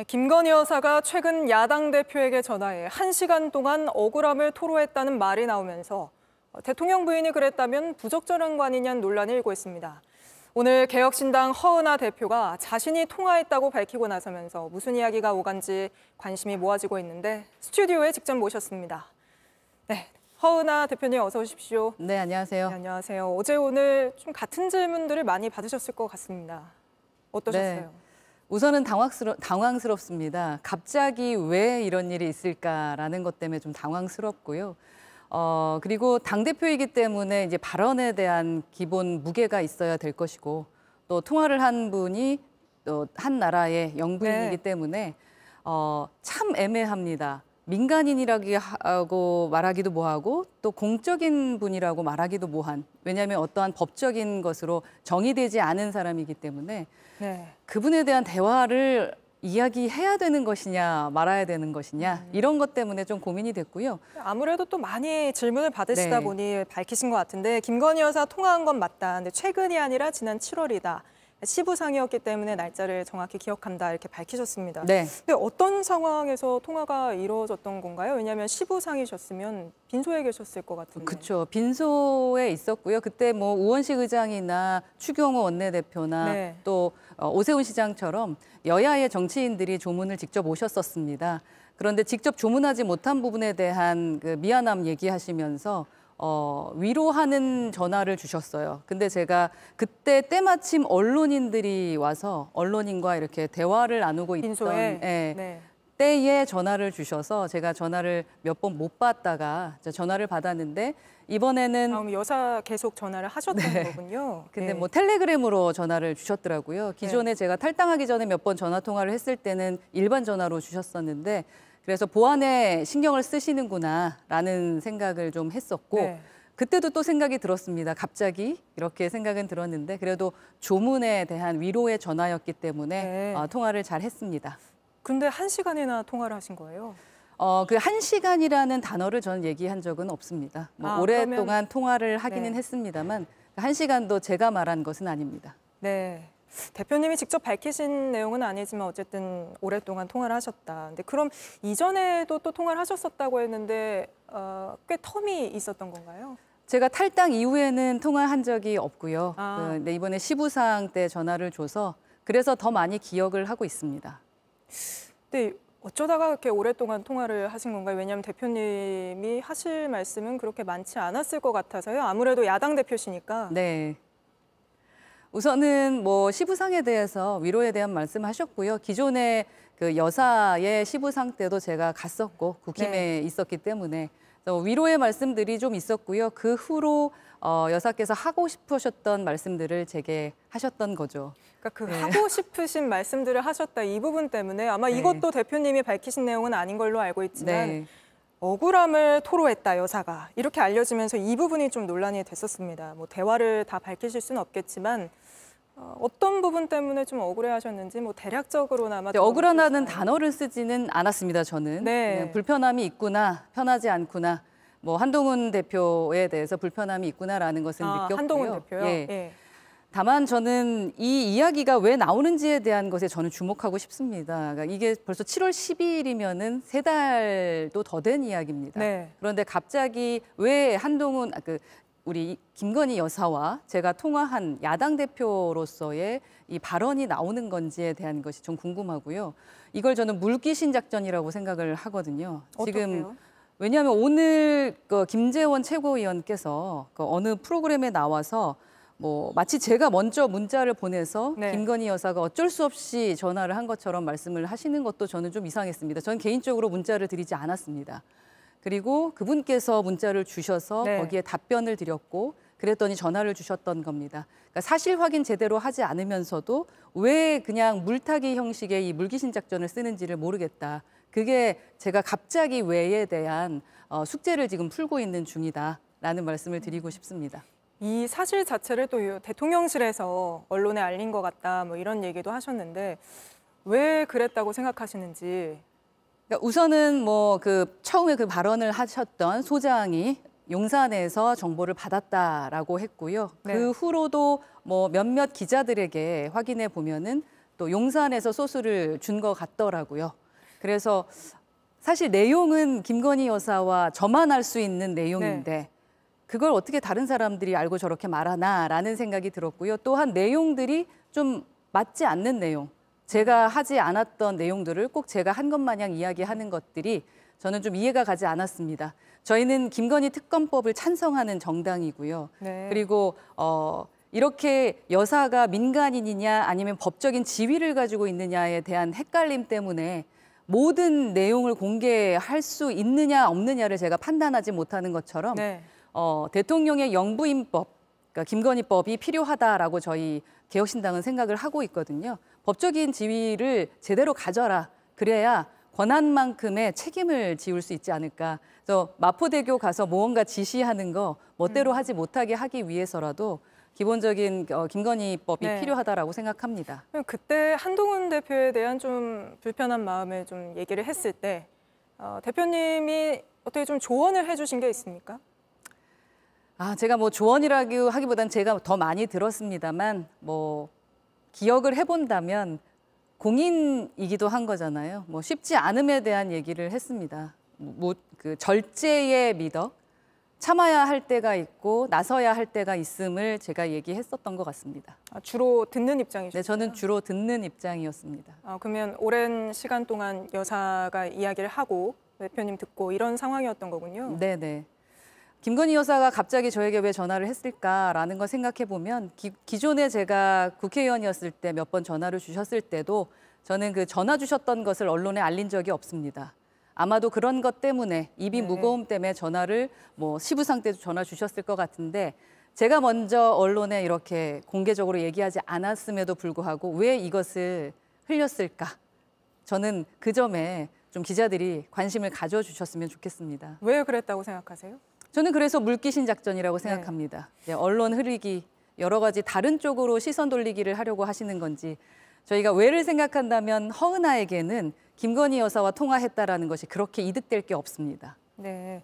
네, 김건희 여사가 최근 야당 대표에게 전화해 1시간 동안 억울함을 토로했다는 말이 나오면서 어, 대통령 부인이 그랬다면 부적절한 관이냐는 논란이 일고 있습니다. 오늘 개혁신당 허은하 대표가 자신이 통화했다고 밝히고 나서면서 무슨 이야기가 오간지 관심이 모아지고 있는데 스튜디오에 직접 모셨습니다. 네, 허은하 대표님 어서 오십시오. 네, 안녕하세요. 네, 안녕하세요. 어제 오늘 좀 같은 질문들을 많이 받으셨을 것 같습니다. 어떠셨어요? 네. 우선은 당황스러, 당황스럽습니다. 갑자기 왜 이런 일이 있을까라는 것 때문에 좀 당황스럽고요. 어, 그리고 당대표이기 때문에 이제 발언에 대한 기본 무게가 있어야 될 것이고 또 통화를 한 분이 또 한 나라의 영부인이기 네. 때문에 어, 참 애매합니다. 민간인이라고 말하기도 뭐하고 또 공적인 분이라고 말하기도 뭐한 왜냐하면 어떠한 법적인 것으로 정의되지 않은 사람이기 때문에 네. 그분에 대한 대화를 이야기해야 되는 것이냐 말아야 되는 것이냐 음. 이런 것 때문에 좀 고민이 됐고요. 아무래도 또 많이 질문을 받으시다 네. 보니 밝히신 것 같은데 김건희 여사 통화한 건 맞다. 근데 최근이 아니라 지난 7월이다. 시부상이었기 때문에 날짜를 정확히 기억한다 이렇게 밝히셨습니다. 네. 근데 어떤 상황에서 통화가 이루어졌던 건가요? 왜냐하면 시부상이셨으면 빈소에 계셨을 것 같은데. 그렇죠. 빈소에 있었고요. 그때 뭐 우원식 의장이나 추경호 원내대표나 네. 또 어, 오세훈 시장처럼 여야의 정치인들이 조문을 직접 오셨었습니다. 그런데 직접 조문하지 못한 부분에 대한 그 미안함 얘기하시면서 어, 위로하는 전화를 주셨어요. 근데 제가 그때 때마침 언론인들이 와서 언론인과 이렇게 대화를 나누고 있던 예, 네. 때에 전화를 주셔서 제가 전화를 몇 번 못 받다가 전화를 받았는데 이번에는 다 여사 계속 전화를 하셨던 네. 거군요. 근데 네. 뭐 텔레그램으로 전화를 주셨더라고요. 기존에 네. 제가 탈당하기 전에 몇 번 전화 통화를 했을 때는 일반 전화로 주셨었는데 그래서 보안에 신경을 쓰시는구나라는 생각을 좀 했었고 네. 그때도 또 생각이 들었습니다. 갑자기 이렇게 생각은 들었는데 그래도 조문에 대한 위로의 전화였기 때문에 네. 어, 통화를 잘 했습니다. 근데 한 시간이나 통화를 하신 거예요? 어, 그한 시간이라는 단어를 저는 얘기한 적은 없습니다. 뭐 아, 오랫동안 그러면... 통화를 하기는 네. 했습니다만 그 한 시간도 제가 말한 것은 아닙니다. 네. 대표님이 직접 밝히신 내용은 아니지만 어쨌든 오랫동안 통화를 하셨다. 근데 그럼 이전에도 또 통화를 하셨었다고 했는데 어, 꽤 텀이 있었던 건가요? 제가 탈당 이후에는 통화한 적이 없고요. 아. 근데 그, 네, 이번에 시부상 때 전화를 줘서 그래서 더 많이 기억을 하고 있습니다. 네, 어쩌다가 그렇게 오랫동안 통화를 하신 건가요? 왜냐하면 대표님이 하실 말씀은 그렇게 많지 않았을 것 같아서요. 아무래도 야당 대표시니까. 네. 우선은 뭐 시부상에 대해서 위로에 대한 말씀하셨고요. 기존에 그 여사의 시부상 때도 제가 갔었고 국힘에 네. 있었기 때문에 위로의 말씀들이 좀 있었고요. 그 후로 어, 여사께서 하고 싶으셨던 말씀들을 제게 하셨던 거죠. 그러니까 그 네. 하고 싶으신 말씀들을 하셨다 이 부분 때문에 아마 네. 이것도 대표님이 밝히신 내용은 아닌 걸로 알고 있지만 네. 억울함을 토로했다 여사가 이렇게 알려지면서 이 부분이 좀 논란이 됐었습니다. 뭐 대화를 다 밝히실 수는 없겠지만 어, 어떤 부분 때문에 좀 억울해하셨는지 뭐 대략적으로나마 네, 억울하다는 단어를 쓰지는 않았습니다. 저는 네. 네. 불편함이 있구나 편하지 않구나 뭐 한동훈 대표에 대해서 불편함이 있구나라는 것을 아, 느꼈고요. 한동훈 대표요. 예. 예. 다만 저는 이 이야기가 왜 나오는지에 대한 것에 저는 주목하고 싶습니다. 그러니까 이게 벌써 7월 12일이면은 세 달도 더 된 이야기입니다. 네. 그런데 갑자기 왜 한동훈 아, 그 우리 김건희 여사와 제가 통화한 야당 대표로서의 이 발언이 나오는 건지에 대한 것이 좀 궁금하고요. 이걸 저는 물귀신 작전이라고 생각을 하거든요. 지금 어떡해요? 왜냐하면 오늘 그 김재원 최고위원께서 그 어느 프로그램에 나와서 뭐 마치 제가 먼저 문자를 보내서 네. 김건희 여사가 어쩔 수 없이 전화를 한 것처럼 말씀을 하시는 것도 저는 좀 이상했습니다. 저는 개인적으로 문자를 드리지 않았습니다. 그리고 그분께서 문자를 주셔서 네. 거기에 답변을 드렸고 그랬더니 전화를 주셨던 겁니다. 그러니까 사실 확인 제대로 하지 않으면서도 왜 그냥 물타기 형식의 이 물귀신 작전을 쓰는지를 모르겠다. 그게 제가 갑자기 왜에 대한 어, 숙제를 지금 풀고 있는 중이다라는 말씀을 드리고 싶습니다. 이 사실 자체를 또 대통령실에서 언론에 알린 것 같다 뭐 이런 얘기도 하셨는데 왜 그랬다고 생각하시는지 그러니까 우선은 뭐 그 처음에 그 발언을 하셨던 소장이 용산에서 정보를 받았다라고 했고요. 그 네. 그 후로도 뭐 몇몇 기자들에게 확인해 보면은 또 용산에서 소스를 준 것 같더라고요. 그래서 사실 내용은 김건희 여사와 저만 알 수 있는 내용인데 네. 그걸 어떻게 다른 사람들이 알고 저렇게 말하나라는 생각이 들었고요. 또한 내용들이 좀 맞지 않는 내용, 제가 하지 않았던 내용들을 꼭 제가 한 것 마냥 이야기하는 것들이 저는 좀 이해가 가지 않았습니다. 저희는 김건희 특검법을 찬성하는 정당이고요. 네. 그리고 어 이렇게 여사가 민간인이냐 아니면 법적인 지위를 가지고 있느냐에 대한 헷갈림 때문에 모든 내용을 공개할 수 있느냐 없느냐를 제가 판단하지 못하는 것처럼 네. 어, 대통령의 영부인법, 그러니까 김건희법이 필요하다라고 저희 개혁신당은 생각을 하고 있거든요. 법적인 지위를 제대로 가져라. 그래야 권한만큼의 책임을 지울 수 있지 않을까. 그래서 마포대교 가서 무언가 지시하는 거 멋대로 음. 하지 못하게 하기 위해서라도 기본적인 어, 김건희법이 네. 필요하다라고 생각합니다. 그때 한동훈 대표에 대한 좀 불편한 마음에 좀 얘기를 했을 때 어, 대표님이 어떻게 좀 조언을 해주신 게 있습니까? 아, 제가 뭐조언이라기 하기보단 제가 더 많이 들었습니다만 뭐 기억을 해본다면 공인이기도 한 거잖아요. 뭐 쉽지 않음에 대한 얘기를 했습니다. 뭐 그 절제의 미덕, 참아야 할 때가 있고 나서야 할 때가 있음을 제가 얘기했었던 것 같습니다. 아, 주로 듣는 입장이시죠? 네, 저는 주로 듣는 입장이었습니다. 아, 그러면 오랜 시간 동안 여사가 이야기를 하고 대표님 듣고 이런 상황이었던 거군요. 네, 네. 김건희 여사가 갑자기 저에게 왜 전화를 했을까라는 걸 생각해 보면 기존에 제가 국회의원이었을 때 몇 번 전화를 주셨을 때도 저는 그 전화 주셨던 것을 언론에 알린 적이 없습니다. 아마도 그런 것 때문에 입이 네. 무거움 때문에 전화를 뭐 시부상 때도 전화 주셨을 것 같은데 제가 먼저 언론에 이렇게 공개적으로 얘기하지 않았음에도 불구하고 왜 이것을 흘렸을까? 저는 그 점에 좀 기자들이 관심을 가져주셨으면 좋겠습니다. 왜 그랬다고 생각하세요? 저는 그래서 물귀신 작전이라고 네. 생각합니다. 네. 언론 흐리기, 여러 가지 다른 쪽으로 시선 돌리기를 하려고 하시는 건지 저희가 왜를 생각한다면 허은아에게는 김건희 여사와 통화했다라는 것이 그렇게 이득될 게 없습니다. 네.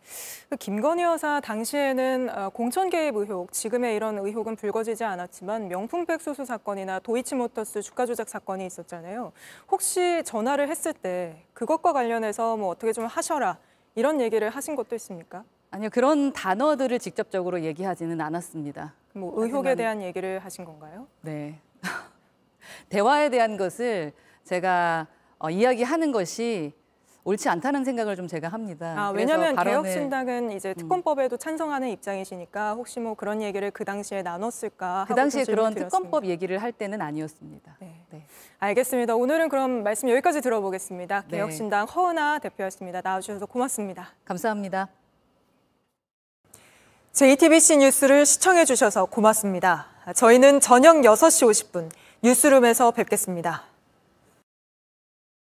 그 김건희 여사 당시에는 어, 공천 개입 의혹, 지금의 이런 의혹은 불거지지 않았지만 명품백 수수 사건이나 도이치모터스 주가 조작 사건이 있었잖아요. 혹시 전화를 했을 때 그것과 관련해서 뭐 어떻게 좀 하셔라 이런 얘기를 하신 것도 있습니까? 아니요 그런 단어들을 직접적으로 얘기하지는 않았습니다. 뭐 의혹에 하지만, 대한 얘기를 하신 건가요? 네. 대화에 대한 것을 제가 어, 이야기하는 것이 옳지 않다는 생각을 좀 제가 합니다. 아, 왜냐하면 개혁신당은 이제 음. 특검법에도 찬성하는 입장이시니까 혹시 뭐 그런 얘기를 그 당시에 나눴을까? 그 당시에 그런 드렸습니다. 특검법 얘기를 할 때는 아니었습니다. 네. 네. 알겠습니다. 오늘은 그럼 말씀 여기까지 들어보겠습니다. 네. 개혁신당 허은아 대표였습니다. 나와주셔서 고맙습니다. 감사합니다. JTBC 뉴스를 시청해 주셔서 고맙습니다. 저희는 저녁 6시 50분 뉴스룸에서 뵙겠습니다.